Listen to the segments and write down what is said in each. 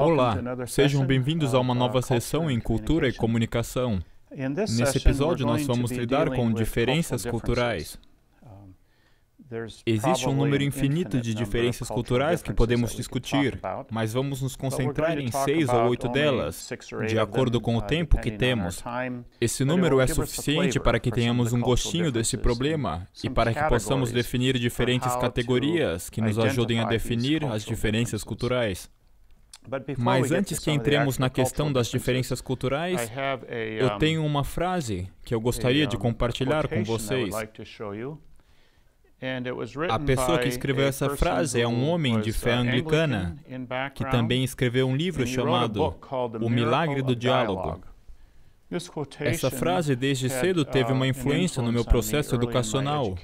Olá, sejam bem-vindos a uma uh, nova sessão em Cultura e Comunicação. Nesse episódio, nós vamos lidar com diferenças culturais. Existe um número infinito de diferenças culturais que podemos discutir, mas vamos nos concentrar em seis ou oito delas, de acordo com o uh, tempo que temos. Esse número é suficiente para que tenhamos um gostinho desse problema e para que possamos definir diferentes categorias que nos ajudem a definir as diferenças culturais. Mas antes que entremos na questão das diferenças culturais, eu tenho uma frase que eu gostaria de compartilhar com vocês. A pessoa que escreveu essa frase é um homem de fé uh, anglicana que também escreveu um livro chamado O Milagre do Diálogo. Essa frase desde cedo teve uma uh, influência no meu processo educacional,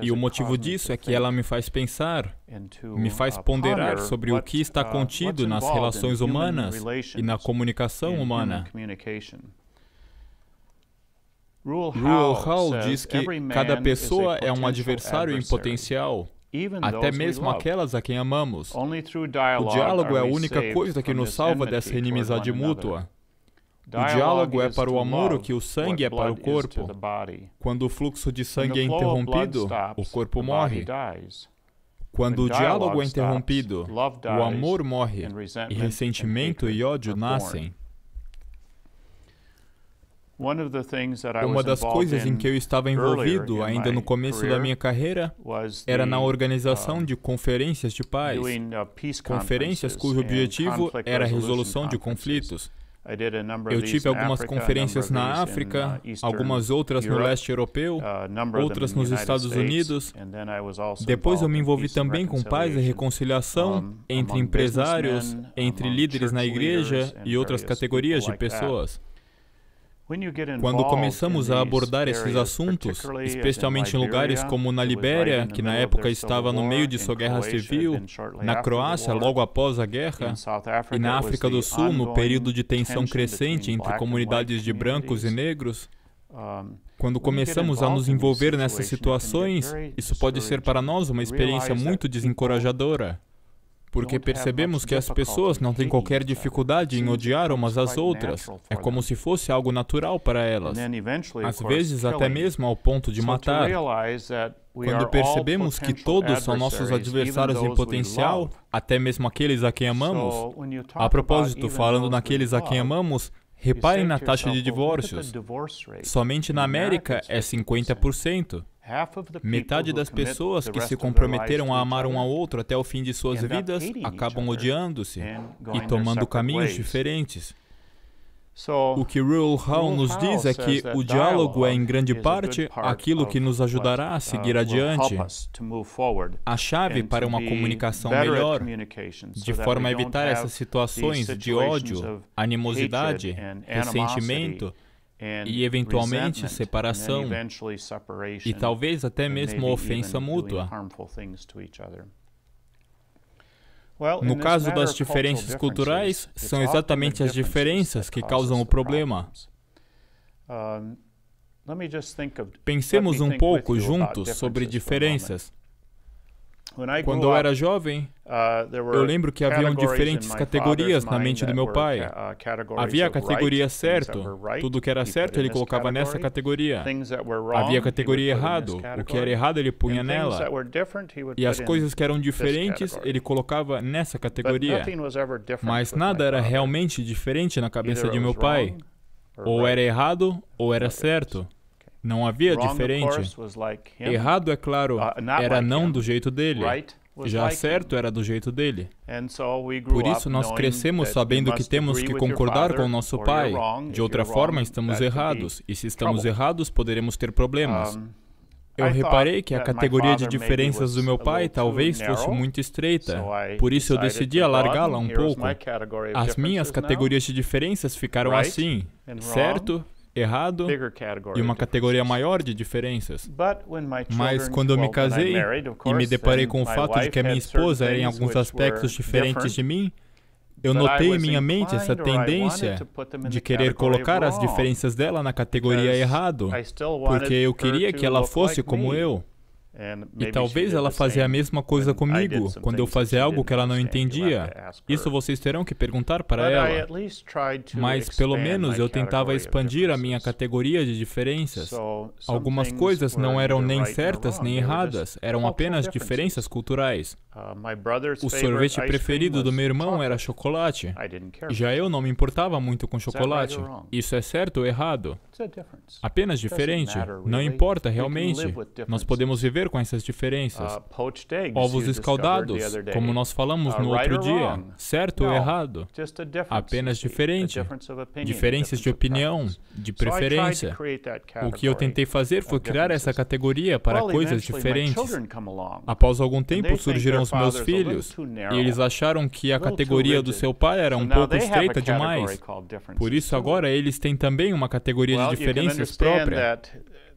e o motivo disso é que ela me faz pensar, me uh, faz ponderar sobre o que está uh, contido nas relações humanas e na comunicação humana. Rule Hall diz que cada pessoa é um adversário em potencial, até mesmo aquelas a quem amamos. O diálogo é a única coisa que nos salva dessa inimizade mútua. O diálogo é, é para o amor o que o sangue é para o corpo. Quando o fluxo de sangue é interrompido, o corpo morre. Quando o diálogo é interrompido, o amor morre e ressentimento e ódio nascem. Uma das coisas em que eu estava envolvido ainda no começo da minha carreira era na organização uh, de conferências de paz, uh, conferências cujo objetivo era a resolução de conflitos. Eu tive algumas conferências na África, uh, algumas outras no leste europeu, uh, outras nos Estados Unidos. Depois eu me envolvi também com paz e reconciliação entre empresários, entre líderes na igreja e outras categorias de pessoas. Quando começamos a abordar esses assuntos, especialmente em lugares como na Libéria, que na época estava no meio de sua guerra civil, na Croácia, logo após a guerra, e na África do Sul, no período de tensão crescente entre comunidades de brancos e negros, quando começamos a nos envolver nessas situações, isso pode ser para nós uma experiência muito desencorajadora porque percebemos que as pessoas não têm qualquer dificuldade em odiar umas às outras. É como se fosse algo natural para elas. Às vezes, até mesmo ao ponto de matar. Quando percebemos que todos são nossos adversários em potencial, até mesmo aqueles a quem amamos. A propósito, falando naqueles a quem amamos, reparem na taxa de divórcios. Somente na América é 50%. Metade das pessoas que se comprometeram a amar um ao outro até o fim de suas vidas acabam odiando-se e tomando caminhos diferentes. O que Rule Hall nos diz é que o diálogo é, em grande parte, aquilo que nos ajudará a uh, seguir adiante, a chave para uma comunicação melhor, de forma a evitar essas situações de ódio, animosidade, ressentimento e eventualmente separação e talvez até mesmo ofensa mútua. No caso das diferenças culturais, são exatamente as diferenças que causam o problema. Pensemos um pouco juntos sobre diferenças. Quando eu era jovem, uh, eu lembro que haviam diferentes categorias na mente do meu pai. Uh, havia a categoria certo, tudo que era certo ele colocava nessa categoria. Havia a categoria errado, o que era errado ele punha nela. E as coisas que eram diferentes ele colocava nessa categoria. Mas nada era realmente diferente na cabeça de meu pai. Ou era errado, ou era certo. Não havia diferente. Errado, é claro, uh, era não do jeito dele. Já certo era do jeito dele. Por isso, nós crescemos sabendo que temos que concordar com nosso pai. De outra forma, estamos errados. E se estamos errados, poderemos ter problemas. Eu reparei que a categoria de diferenças do meu pai talvez fosse muito estreita, por isso eu decidi alargá-la um pouco. As minhas categorias de diferenças ficaram assim: certo errado e uma categoria maior de diferenças. Mas quando eu me casei e me deparei com o fato de que a minha esposa era em alguns aspectos diferentes de mim, eu notei em minha mente essa tendência de querer colocar as diferenças dela na categoria errado, porque eu queria que ela fosse como eu. É, e talvez ela fazia a mesma coisa comigo quando eu fazia algo que ela não entendia. Isso vocês terão que perguntar para ela. Mas pelo menos eu tentava expandir a minha categoria de diferenças. Algumas coisas não eram nem certas nem erradas, eram apenas diferenças culturais. Uh, o sorvete preferido do meu irmão era chocolate. Já eu não me importava muito com chocolate. Isso é certo ou errado? Apenas diferente. Não importa realmente. Nós podemos viver conviver com essas diferenças. Uh, Ovos escaldados, como nós falamos no outro dia, certo ou errado, apenas diferente, diferenças de opinião, de preferência. O que eu tentei fazer foi criar essa categoria para coisas diferentes. Após algum tempo surgiram os meus filhos e eles acharam que a categoria do seu pai era um pouco estreita demais. Por isso agora eles têm também uma categoria de diferenças própria.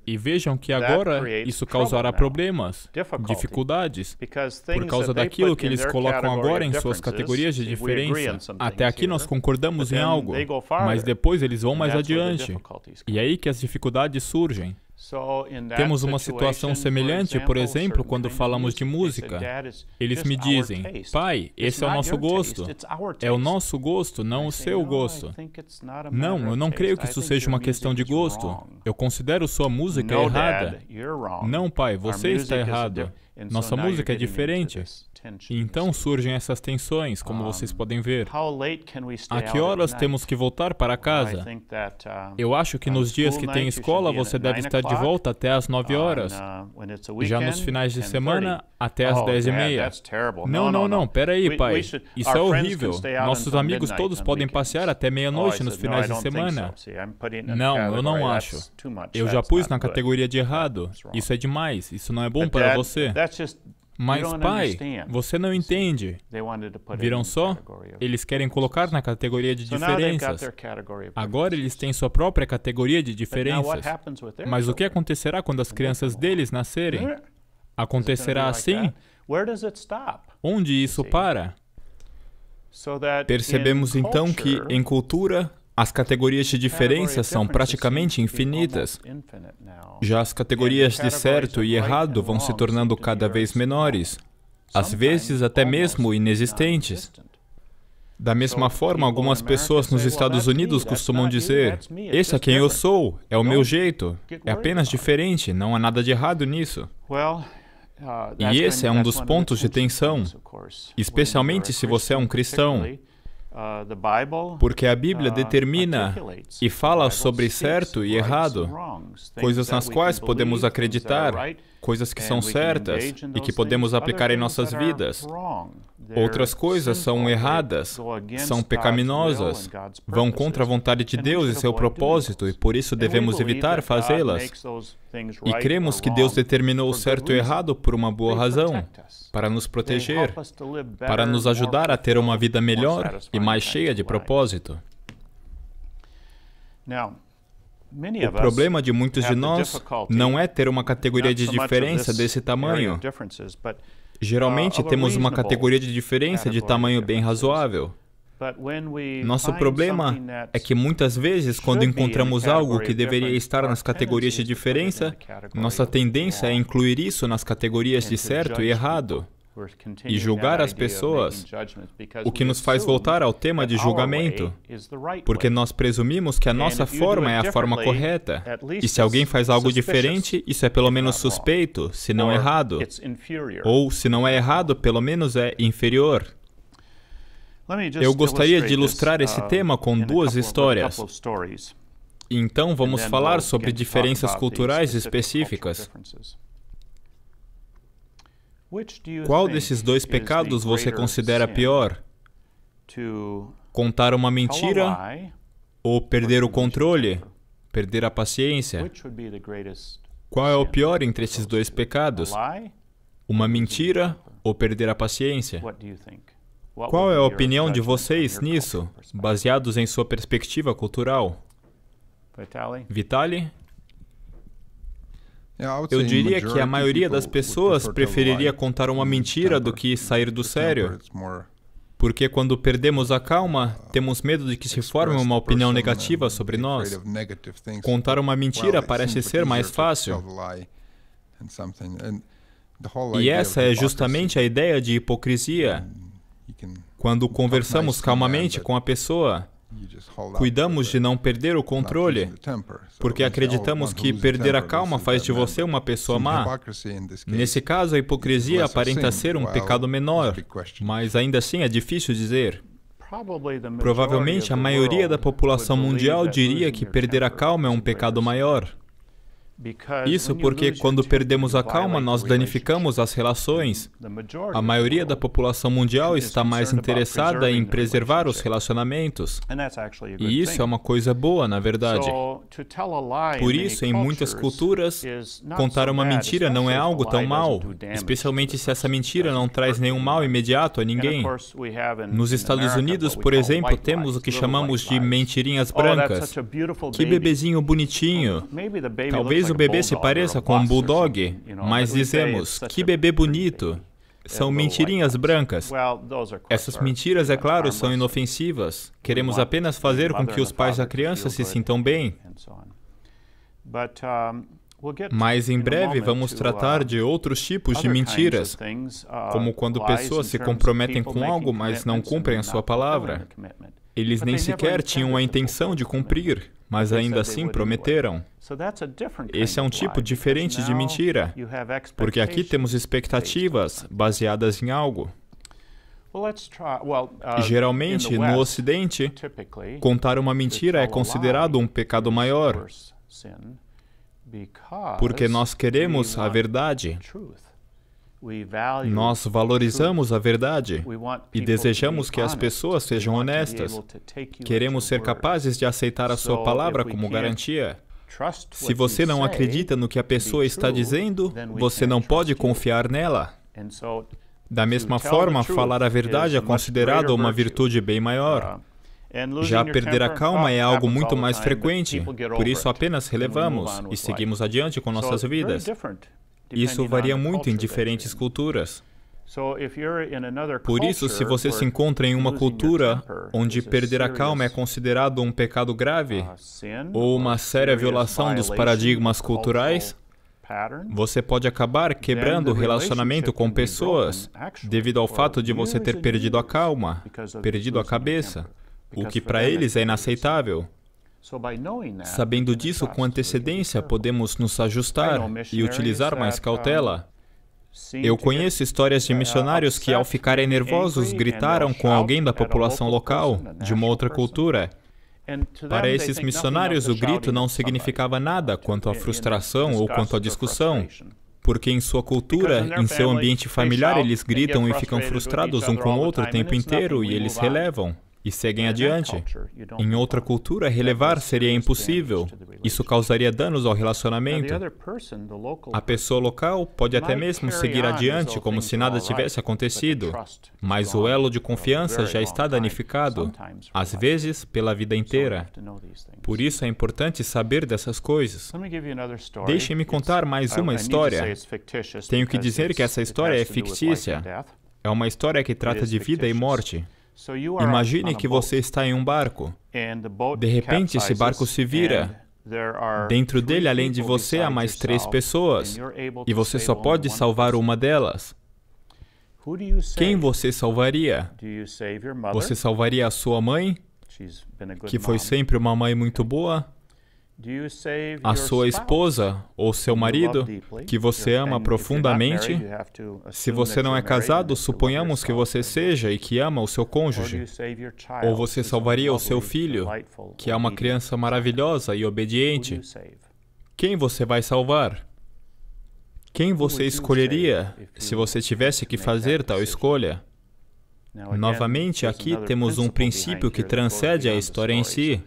E vejam que agora isso causará problemas, dificuldades, por causa daquilo que eles colocam agora em suas categorias de diferença. Até aqui nós concordamos em algo, mas depois eles vão mais adiante. E é aí que as dificuldades surgem. Temos uma situação semelhante, por exemplo, quando falamos de música. Eles me dizem, pai, esse é o nosso gosto. É o nosso gosto, não o seu gosto. Não, eu não creio que isso seja uma questão de gosto. Eu considero sua música errada. Não, pai, você está errado. Nossa música é diferente. E então surgem essas tensões, como vocês podem ver. A que horas temos que voltar para casa? Eu acho que nos dias que tem escola você deve estar de volta até as 9 horas. Uh, já nos finais de semana, até as 10 e meia. Não, não, não, peraí, pai. Isso é horrível. Nossos amigos todos podem passear até meia-noite oh, nos finais de semana. Não, eu não acho. Eu já pus na categoria de errado. Isso é demais. Isso não é bom para você. Mas, pai, você não entende. Viram só? Eles querem colocar na categoria de diferenças. Agora eles têm sua própria categoria de diferenças. Mas o que acontecerá quando as crianças deles nascerem? Acontecerá assim? Onde isso para? Percebemos então que, em cultura, as categorias de diferença são praticamente infinitas. Já as categorias de certo e errado vão se tornando cada vez menores, às vezes até mesmo inexistentes. Da mesma forma, algumas pessoas nos Estados Unidos costumam dizer: Esse é quem eu sou, é o meu jeito, é apenas diferente, não há nada de errado nisso. Uh, e esse é um dos pontos de tensão, especialmente se você é um cristão. Uh, Porque a Bíblia uh, determina e fala sobre certo e errado, coisas nas quais podemos acreditar, coisas que são certas e que podemos aplicar em nossas vidas. Outras coisas são erradas, são pecaminosas, vão contra a vontade de Deus e seu propósito, e por isso devemos evitar fazê-las. E cremos que Deus determinou o certo e o errado por uma boa razão, para nos proteger, para nos ajudar a ter uma vida melhor e mais cheia de propósito. O problema de muitos de nós não é ter uma categoria de diferença desse tamanho. Uh, Geralmente temos uma categoria de diferença de tamanho bem razoável. Nosso problema é que muitas vezes, quando encontramos algo que deveria estar nas categorias de diferença, nossa tendência é incluir isso nas categorias de certo e errado e julgar as pessoas, o que nos faz voltar ao tema de julgamento, porque nós presumimos que a nossa forma é a forma correta, e se alguém faz algo diferente, isso é pelo menos suspeito, se não errado, ou se não é errado, pelo menos é inferior. Eu gostaria de ilustrar esse tema com duas histórias. Então vamos falar sobre diferenças culturais específicas. Qual desses dois pecados você considera pior? Contar uma mentira ou perder o controle, perder a paciência? Qual é o pior entre esses dois pecados? Uma mentira ou perder a paciência? Qual é a opinião de vocês nisso, baseados em sua perspectiva cultural? Vitali? É Eu diria que a maioria das pessoas preferiria contar uma mentira do que sair do sério. Porque quando perdemos a calma, temos medo de que se forme uma opinião negativa sobre nós. Contar uma mentira parece ser mais fácil. E essa é justamente a ideia de hipocrisia. Quando conversamos calmamente com a pessoa, Cuidamos de não perder o controle, porque acreditamos que perder a calma faz de você uma pessoa má. Nesse caso, a hipocrisia aparenta ser um pecado menor, mas ainda assim é difícil dizer. Provavelmente a maioria da população mundial diria que perder a calma é um pecado maior. Isso porque, quando perdemos a calma, nós danificamos as relações. A maioria da população mundial está mais interessada em preservar os relacionamentos. E isso é uma coisa boa, na verdade. Por isso, em muitas culturas, contar uma mentira não é algo tão mal, especialmente se essa mentira não traz nenhum mal imediato a ninguém. Nos Estados Unidos, por exemplo, temos o que chamamos de mentirinhas oh, brancas. Que bebezinho bonitinho. Talvez Talvez o bebê se pareça com um bulldog, mas dizemos: que bebê bonito. São mentirinhas brancas. Essas mentiras, é claro, são inofensivas. Queremos apenas fazer com que os pais da criança se sintam bem. Mas em breve vamos tratar uh, de outros tipos de mentiras, uh, como quando pessoas se comprometem com algo, mas não cumprem a sua palavra. Eles nem sequer tinham a intenção de cumprir, mas ainda assim prometeram. Esse é um tipo diferente de mentira, porque aqui temos expectativas baseadas em algo. Uh, Geralmente, no Ocidente, contar uma mentira é considerado um pecado maior, porque nós queremos a verdade. Nós valorizamos a verdade e desejamos que as pessoas sejam honestas. Queremos ser capazes de aceitar a sua palavra como garantia. Se você não acredita no que a pessoa está dizendo, você não pode confiar nela. Da mesma forma, falar a verdade é considerado uma virtude bem maior. Uh, Já perder a calma é algo muito mais frequente, por isso apenas relevamos e seguimos adiante com nossas vidas. Isso varia muito em diferentes culturas. Por isso, se você se encontra em uma cultura onde perder a calma é considerado um pecado grave uh, ou uma séria violação dos paradigmas culturais, você pode acabar quebrando o relacionamento com pessoas devido ao fato de você ter perdido a calma, perdido a cabeça, o que para eles é inaceitável. Sabendo disso com antecedência, podemos nos ajustar e utilizar mais cautela. Eu conheço histórias de uh, missionários que, ao ficarem nervosos, uh, gritaram com alguém da população local, de uma outra cultura. Para esses missionários, o grito não significava nada quanto à frustração ou quanto à discussão, porque em sua cultura, em seu ambiente familiar, eles gritam e ficam frustrados um com o outro o tempo inteiro e eles relevam e seguem adiante. Em outra cultura, relevar seria impossível. Isso causaria danos ao relacionamento. A pessoa local pode até mesmo seguir adiante como se nada tivesse acontecido, mas o elo de confiança já está danificado, às vezes pela vida inteira. Por isso é importante saber dessas coisas. Deixe-me contar mais uma história. Tenho que dizer que essa história é fictícia. É uma história que trata de vida e morte. Imagine que você está em um barco. De repente, esse barco se vira. Dentro dele, além de você, há mais três pessoas. E você só pode salvar uma delas. Quem você salvaria? Você salvaria a sua mãe, que foi sempre uma mãe muito boa? a sua esposa ou seu marido, que você ama profundamente, se você não é casado, suponhamos que você seja e que ama o seu cônjuge, ou você salvaria o seu filho, que é uma criança maravilhosa e obediente, quem você vai salvar? Quem você escolheria se você tivesse que fazer tal escolha? Novamente, aqui temos um princípio que transcende a história em si.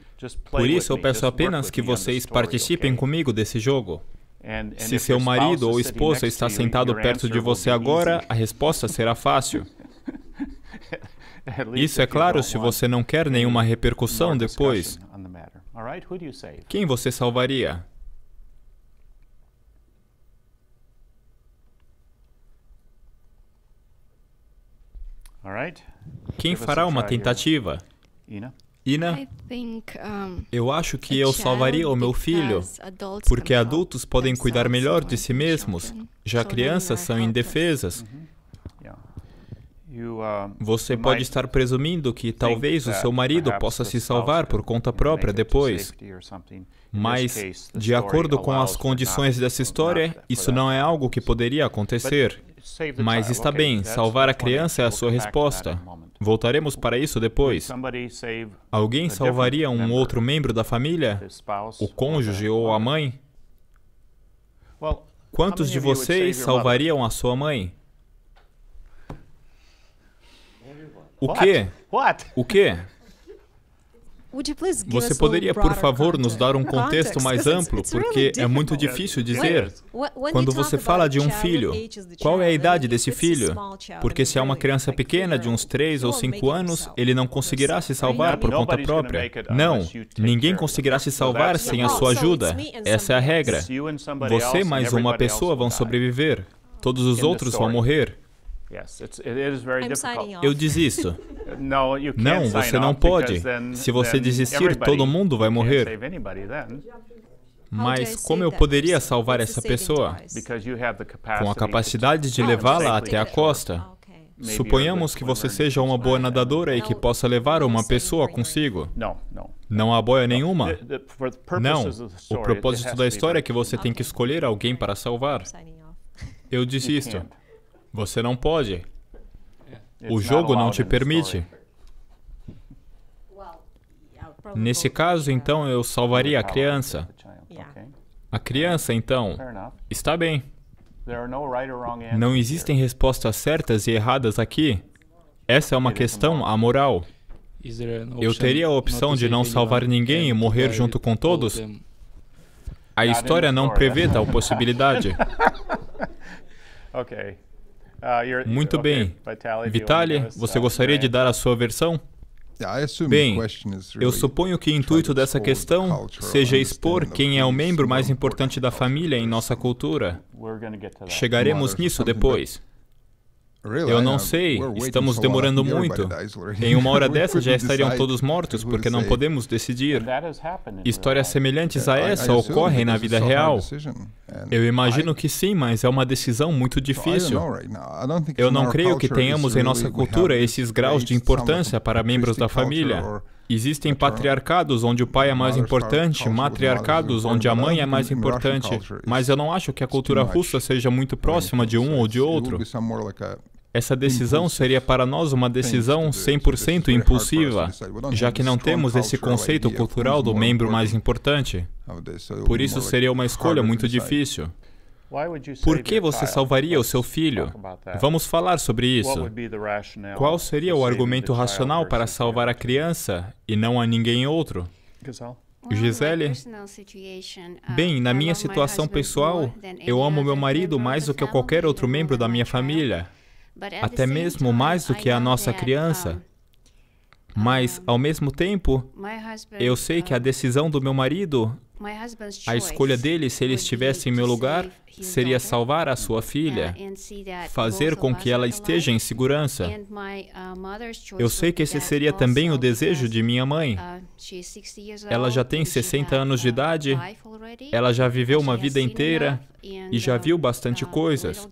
Por isso eu peço apenas que vocês participem comigo desse jogo. Se seu marido ou esposa está sentado perto de você agora, a resposta será fácil. Isso é claro se você não quer nenhuma repercussão depois. Quem você salvaria? Quem fará uma tentativa? Ina, eu acho que eu salvaria o meu filho, porque adultos podem cuidar melhor de si mesmos, já crianças são indefesas. Uhum. Uh, Você pode estar presumindo que talvez o seu marido possa se salvar por conta própria depois. Mas, de acordo com as condições dessa história, isso não é algo que poderia acontecer. Mas está bem, salvar a criança é a sua resposta. Voltaremos para isso depois. Alguém salvaria um outro membro da família? O cônjuge ou a mãe? Quantos de vocês salvariam a sua mãe? O quê? O quê? Você poderia, por favor, nos dar um contexto mais amplo, porque é muito difícil dizer. Quando você fala de um filho, qual é a idade desse filho? Porque se é uma criança pequena, de uns 3 ou 5 anos, ele não conseguirá se salvar por conta própria. Não, ninguém conseguirá se salvar sem a sua oh, ajuda. Essa é a regra. Você mais uma pessoa vão sobreviver. Todos os outros vão morrer. Eu desisto. não, você não pode. Se você desistir, todo mundo vai morrer. Mas como eu poderia salvar essa pessoa? Com a capacidade de oh, levá-la até a costa. Oh, Suponhamos que você seja uma boa nadadora e que possa levar uma pessoa consigo. Não há boia nenhuma. Não. O propósito da história é que você tem que escolher alguém para salvar. Eu desisto. Você não pode. É. O jogo não te permite. Nesse caso, então, eu salvaria a criança. A criança, então, está bem. Não existem respostas certas e erradas aqui. Essa é uma questão amoral. Eu teria a opção de não salvar ninguém e morrer junto com todos? A história não prevê tal possibilidade. Ok. Uh, Muito bem. Vitaly, você uh, gostaria de dar a sua versão? Bem, eu suponho que o intuito dessa questão seja expor quem é o membro mais importante da família em nossa cultura. Chegaremos nisso depois. Eu não sei, estamos demorando muito. Em uma hora dessa já estariam todos mortos, porque não podemos decidir. Histórias semelhantes a essa ocorrem na vida real. Eu imagino que sim, mas é uma decisão muito difícil. Eu não creio que tenhamos em nossa cultura esses graus de importância para membros da família. Existem patriarcados onde o pai é mais importante, matriarcados onde a mãe é mais importante, mas eu não acho que a cultura russa seja muito próxima de um ou de outro. Essa decisão seria para nós uma decisão 100% é impulsiva, já que não temos esse conceito cultural do membro mais importante. Ah, é por isso seria uma escolha muito difícil. Por que você salvaria o seu filho? Vamos falar sobre isso. Qual seria o argumento racional para salvar a criança e não a ninguém outro? Gisele? Uh, Bem, na minha situação pessoal, eu amo meu marido mais do que qualquer outro membro da minha família até mesmo mais do que a nossa criança. Mas, ao mesmo tempo, eu sei que a uh, decisão do meu marido a escolha dele, se ele estivesse em meu lugar, seria salvar a uh, sua filha, fazer com que ela esteja em segurança. Uh, Eu sei que esse seria também o desejo de minha mãe. Uh, ela já tem 60 anos de idade, ela já viveu uma vida inteira e já viu bastante coisas.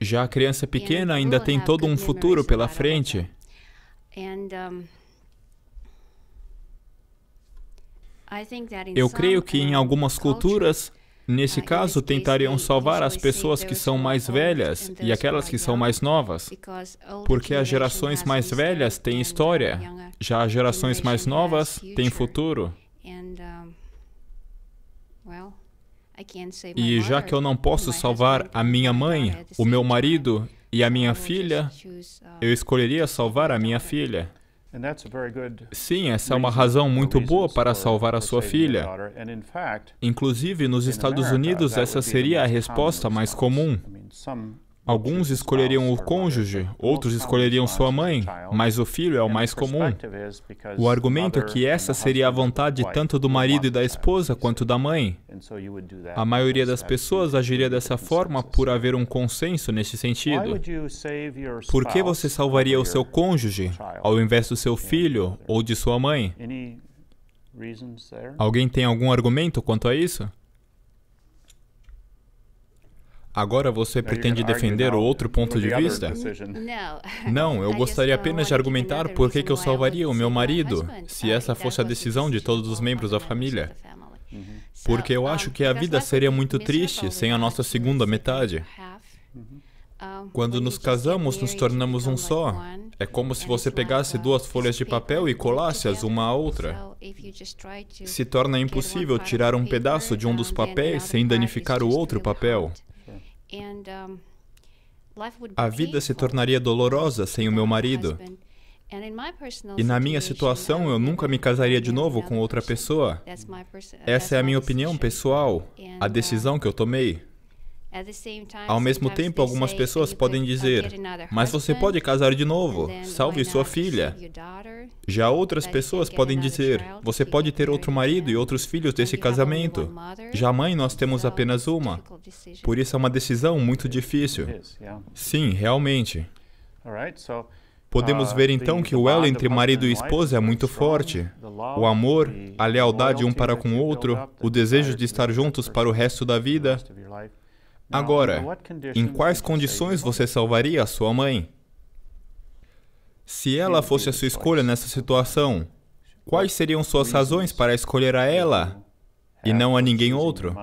Já a criança pequena ainda tem todo um futuro pela frente. Eu creio que em algumas uh, culturas, nesse uh, caso, tentariam salvar as pessoas que são mais velhas e aquelas que são mais novas, porque as gerações mais velhas têm história, uh, já as gerações mais novas têm futuro. E já que eu não posso salvar a minha mãe, o meu marido e a minha filha, eu escolheria salvar a minha filha. Sim, essa é uma razão muito boa para salvar a sua filha. Inclusive, nos Estados Unidos, essa seria a resposta mais comum. Alguns escolheriam o cônjuge, outros escolheriam sua mãe, mas o filho é o mais comum. O argumento é que essa seria a vontade tanto do marido e da esposa quanto da mãe. A maioria das pessoas agiria dessa forma por haver um consenso nesse sentido. Por que você salvaria o seu cônjuge ao invés do seu filho ou de sua mãe? Alguém tem algum argumento quanto a isso? Agora você pretende defender o outro ponto de vista? Né? Não, eu gostaria apenas de é argumentar por que eu é salvaria o meu marido, se essa fosse a decisão de todos os membros da família. Uhum. Porque eu ah, acho que a vida seria muito triste sem a nossa né? segunda metade. Uhum. Quando nos casamos, nos tornamos um só. É como se você pegasse duas folhas de papel e colasse-as uma à outra. Se torna impossível tirar um pedaço de um dos papéis sem danificar o outro papel. A vida se tornaria dolorosa sem o meu marido. E na minha situação, eu nunca me casaria de novo com outra pessoa. Essa é a minha opinião pessoal, a uh, decisão que eu tomei. Ao mesmo tempo, algumas pessoas podem dizer: Mas você pode casar de novo, salve sua filha. Já outras pessoas podem dizer: Você pode ter outro marido e outros filhos desse casamento. Já mãe, nós temos apenas uma. Por isso é uma decisão muito difícil. Sim, realmente. Podemos uh, ver então que o elo entre marido e esposa é muito forte. O amor, a lealdade um para com o outro, o desejo de estar juntos para o resto da vida. Agora, em quais condições você salvaria a sua mãe? Se ela fosse a sua escolha nessa situação, quais seriam suas razões para escolher a ela e não a ninguém outro?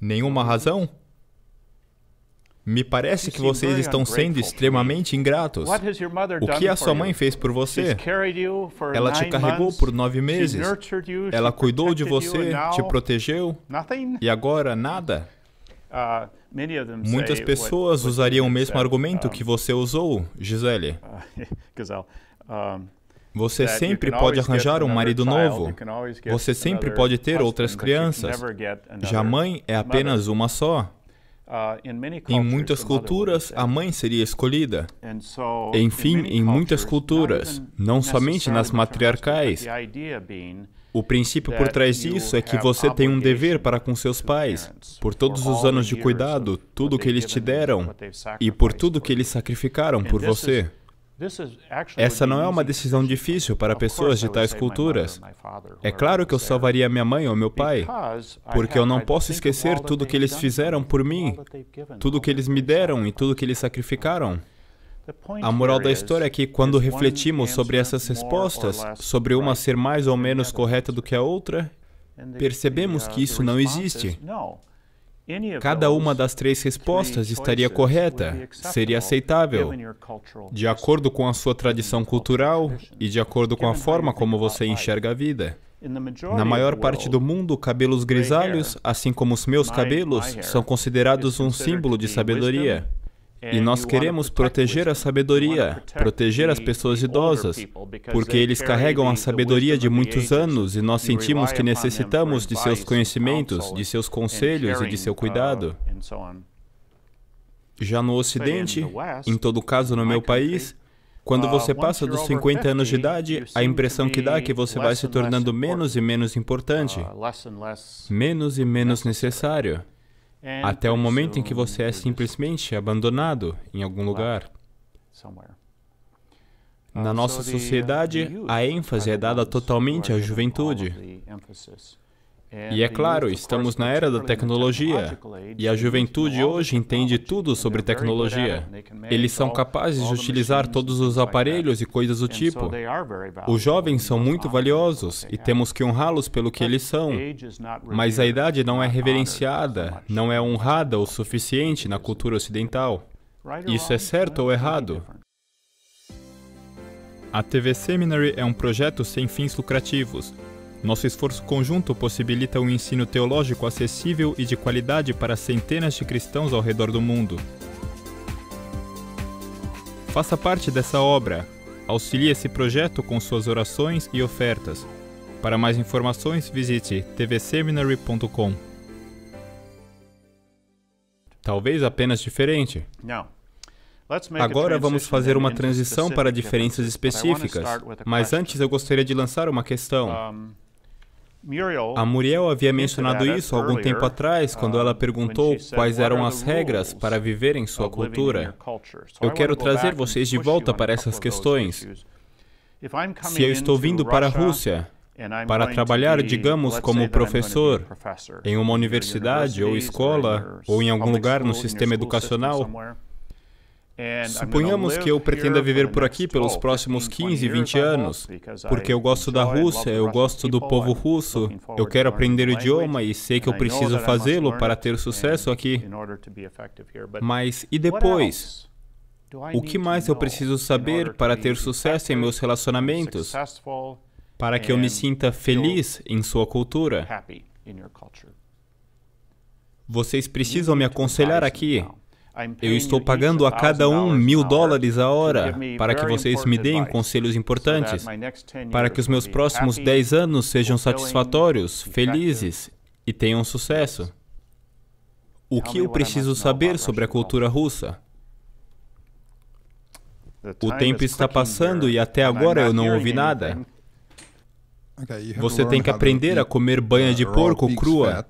Nenhuma razão? Me parece que vocês estão sendo extremamente ingratos. O que a sua mãe fez por você? Ela te carregou por nove meses. Ela cuidou de você, te protegeu. E agora nada? Uh, Muitas pessoas usariam o mesmo argumento que você usou, Gisele. Uh, você sempre pode arranjar um marido novo. Você sempre pode ter outras crianças. Já mãe é apenas uma só. Uh, em muitas culturas, a mãe seria escolhida. Enfim, em muitas culturas, não somente nas matriarcais. O princípio por trás disso é que você tem um dever para com seus pais, por todos os anos de cuidado, tudo que eles te deram e por tudo que eles sacrificaram por você. Essa não é uma decisão difícil para pessoas de tais culturas. É claro que eu salvaria minha mãe ou meu pai, porque eu não posso esquecer tudo que eles fizeram por mim, tudo que eles me deram e tudo que eles sacrificaram. A moral da história é que, quando refletimos sobre essas respostas, sobre uma ser mais ou menos correta do que a outra, percebemos uh, que isso não existe. Cada uma das três respostas estaria correta, seria aceitável, de acordo com a sua tradição cultural e de acordo com a forma como você enxerga a vida. Na maior parte do mundo, cabelos grisalhos, assim como os meus cabelos, são considerados um símbolo de sabedoria. É, e nós queremos proteger a sabedoria, proteger as pessoas idosas, porque eles carregam a sabedoria de muitos anos e nós sentimos que necessitamos de seus conhecimentos, de seus conselhos e de seu cuidado. Uh, Já no Ocidente, em todo caso no meu país, quando uh, você passa dos 50 anos de idade, a impressão que dá é que você vai se tornando menos e menos uh, importante, menos e menos necessário até o momento em que você é simplesmente abandonado em algum lugar. Na nossa sociedade, uh, a ênfase é dada totalmente à juventude. É, e é claro, estamos na era da tecnologia, e a juventude hoje entende tudo sobre tecnologia. Eles são capazes de utilizar todos os aparelhos e coisas do tipo. Os jovens são muito valiosos e temos que honrá-los pelo que eles são. Mas a idade não é reverenciada, não é honrada o suficiente na cultura ocidental. Isso é certo ou errado? A TV Seminary é um projeto sem fins lucrativos nosso esforço conjunto possibilita um ensino teológico acessível e de qualidade para centenas de cristãos ao redor do mundo. Faça parte dessa obra. Auxilie esse projeto com suas orações e ofertas. Para mais informações, visite tvseminary.com. Talvez apenas diferente. Não. Agora vamos fazer uma transição para diferenças específicas, mas antes eu gostaria de lançar uma questão. A Muriel havia mencionado isso algum tempo atrás, quando ela perguntou quais eram as regras para viver em sua cultura. Eu quero trazer vocês de volta para essas questões. Se eu estou vindo para a Rússia para trabalhar, digamos, como professor em uma universidade ou escola ou em algum lugar no sistema educacional, é, Suponhamos que eu pretenda viver por aqui pelos próximos 15, 20 anos, porque eu gosto da Rússia, eu gosto do povo russo, eu quero aprender o idioma e sei que eu preciso fazê-lo para ter sucesso aqui. Mas e depois? O que mais eu preciso saber para ter sucesso em meus relacionamentos? Para que eu me sinta feliz em sua cultura? Vocês precisam me aconselhar aqui. Eu estou pagando a cada um mil dólares a hora para que vocês me deem conselhos importantes, para que os meus próximos dez anos sejam satisfatórios, felizes e tenham sucesso. O que eu preciso saber sobre a cultura russa? O tempo está passando e até agora eu não ouvi nada. Você tem que aprender a comer banha de porco crua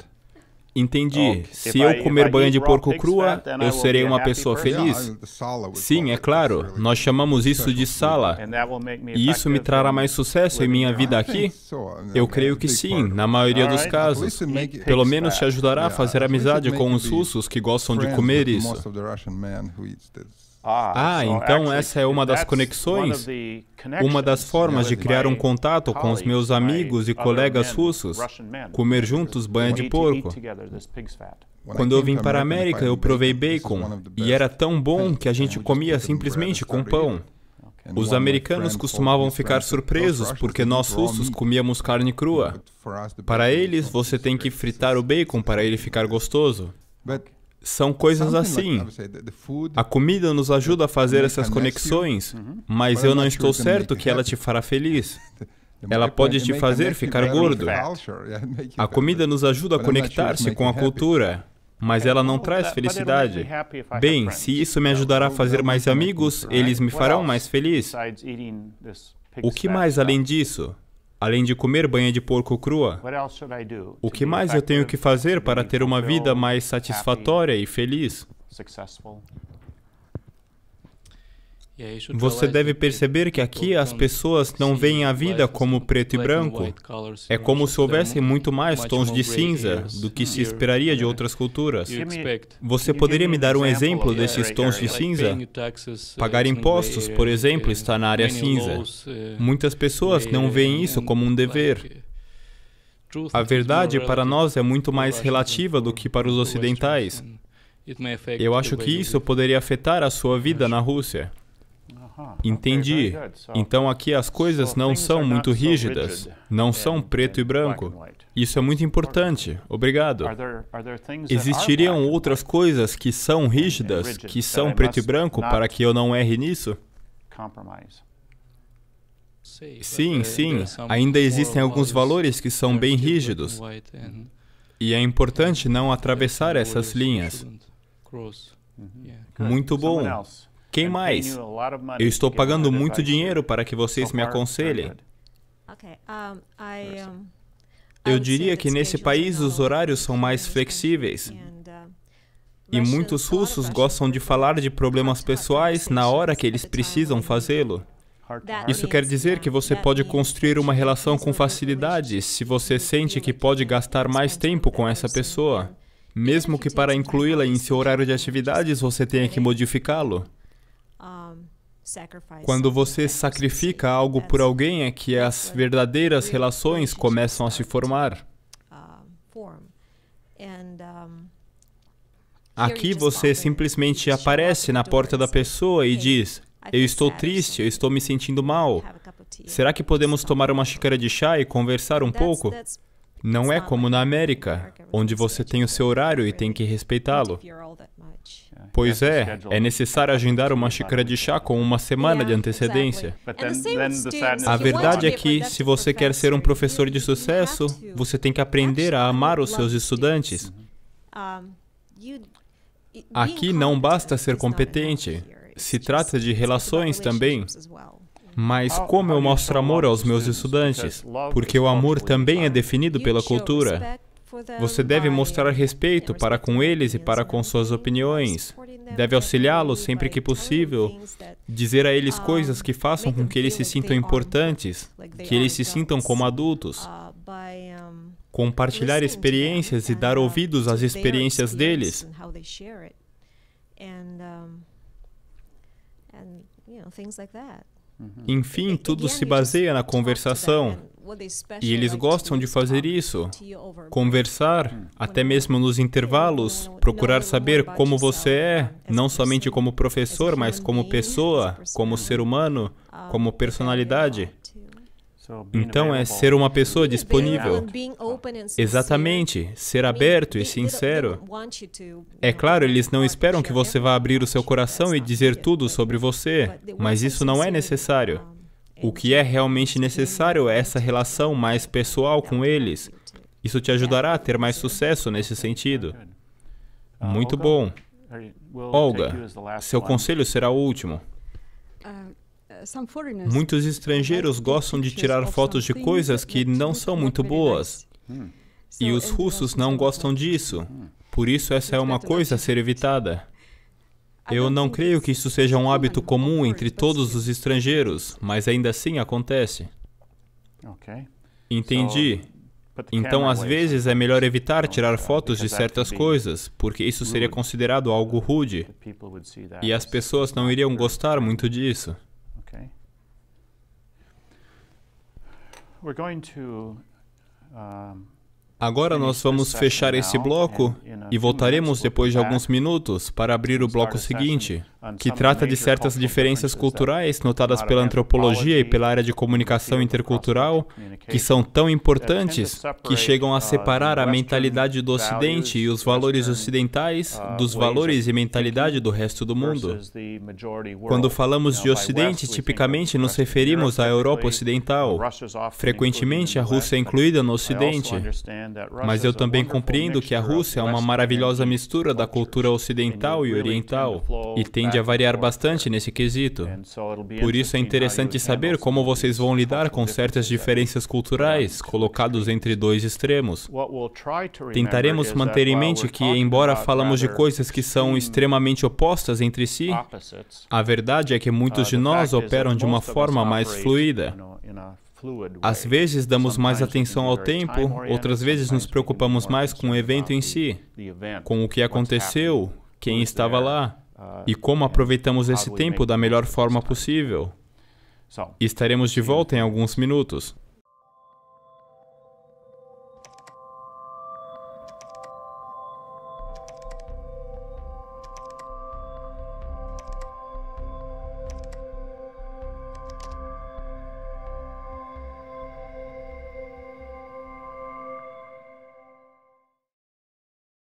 Entendi. Se eu comer banha de porco crua, né? Né, eu serei uma pessoa feliz? Sim, é claro. Nós chamamos isso de sala. E isso me trará mais sucesso em minha vida aqui? Eu creio que sim, na maioria dos casos. Pelo menos te ajudará a fazer amizade com os russos que gostam de comer isso. Ah, ah então essa é uma das conexões, uma das formas de criar um contato com os meus amigos e colegas russos, comer juntos banha de porco. Quando eu vim para a América, eu provei bacon e era tão bom que a gente comia simplesmente com pão. Os americanos costumavam ficar surpresos porque nós russos comíamos carne crua. Para eles, você tem que fritar o bacon para ele ficar gostoso. São coisas assim. a comida nos ajuda a fazer essas conexões, uhum. mas eu não estou certo que ela te fará feliz. Ela pode te fazer ficar é gordo. É a comida nos ajuda a conectar-se com a cultura, mas ela não traz felicidade. Bem, se isso me ajudará a fazer mais amigos, eles me farão mais feliz. O que mais além disso? Além de comer banha de porco crua, o que mais eu tenho que fazer para ter uma vida mais satisfatória e feliz? É Você deve é perceber que aqui as pessoas não veem a vida como preto e branco. É né? como se houvessem muito mais tons de cinza do que se esperaria de outras culturas. Você poderia me dar um exemplo desses tons de cinza? Uh, Pagar impostos, por exemplo, está na área cinza. Uh, Muitas pessoas não veem isso como um dever. A verdade para nós é muito mais relativa do que para os ocidentais. Eu acho que isso poderia afetar a sua vida na Rússia. Entendi. É então aqui as coisas é não são muito rígidas, não são preto e branco. Isso é muito importante. Obrigado. Existiriam outras coisas que são rígidas, que são preto e branco, para que eu não erre nisso? Sim, é sim. Ainda existem alguns valores que são bem rígidos. E é importante não atravessar essas linhas. Uhum. Muito bom. Quem mais? Eu estou pagando muito dinheiro para que vocês me aconselhem. Eu diria que nesse país os horários são mais flexíveis. Uh, e muitos russos gostam de falar de problemas pessoais na hora que eles precisam fazê-lo. Isso quer dizer uh, que você pode construir uma relação com facilidade se você sente que pode gastar mais tempo com essa pessoa, mesmo que para incluí-la em seu horário de atividades você tenha que modificá-lo. Quando você sacrifica algo por alguém, é que as verdadeiras relações começam a se formar. Aqui você simplesmente aparece na porta da pessoa e diz: Eu estou triste, eu estou me sentindo mal. Será que podemos tomar uma xícara de chá e conversar um pouco? Não é como na América, onde você tem o seu horário e tem que respeitá-lo. Pois é, é, é, é necessário agendar uma xícara de chá com uma semana de antecedência. A verdade é que, se você quer ser um professor de sucesso, você tem que aprender a amar os seus estudantes. Aqui não basta ser competente, se trata de relações também. Mas como eu mostro amor aos meus estudantes? Porque o amor também é definido pela cultura. Você deve mostrar respeito para com eles e para com suas opiniões. Deve auxiliá-los sempre que possível, dizer a eles coisas que façam com que eles se sintam importantes, que eles se sintam como adultos. Compartilhar experiências e dar ouvidos às experiências deles. Uhum. Enfim, tudo se baseia na conversação. E eles gostam de fazer isso, conversar, até mesmo nos intervalos, procurar saber como você é, não somente como professor, mas como pessoa, como ser humano, uh, como personalidade. Então é ser uma pessoa disponível. Exatamente, ser aberto e sincero. É claro, eles não esperam que você vá abrir o seu coração e dizer tudo sobre você, mas isso não é necessário o que é realmente necessário é essa relação mais pessoal com eles. Isso te ajudará a ter mais sucesso nesse sentido. Muito bom. Olga, seu conselho será o último. Ah, Muitos estrangeiros gostam de tirar fotos de coisas que não são muito boas. Hmm. E os russos não gostam disso. Por isso, essa é uma coisa a ser evitada. Eu não creio que isso seja um hábito comum entre todos os estrangeiros, mas ainda assim acontece. Entendi. Então, às vezes, é melhor evitar tirar fotos de certas coisas, porque isso seria considerado algo rude e as pessoas não iriam gostar muito disso. We're going to um, Agora nós vamos fechar esse bloco e voltaremos depois de alguns minutos para abrir o bloco seguinte que trata de certas diferenças culturais notadas pela antropologia e pela área de comunicação intercultural, que são tão importantes que chegam a separar a mentalidade do Ocidente e os valores ocidentais dos valores e mentalidade do resto do mundo. Quando falamos de Ocidente, tipicamente nos referimos à Europa Ocidental. Frequentemente, a Rússia é incluída no Ocidente, mas eu também compreendo que a Rússia é uma maravilhosa mistura da cultura ocidental e oriental e tem tende a variar bastante nesse quesito. Por isso é interessante saber como vocês vão lidar com certas diferenças culturais colocados entre dois extremos. Tentaremos manter em mente que, embora falamos de coisas que são extremamente opostas entre si, a verdade é que muitos de nós operam de uma forma mais fluida. Às vezes damos mais atenção ao tempo, outras vezes nos preocupamos mais com o evento em si, com o que aconteceu, quem estava lá e como aproveitamos esse tempo da melhor forma possível. Estaremos de volta em alguns minutos.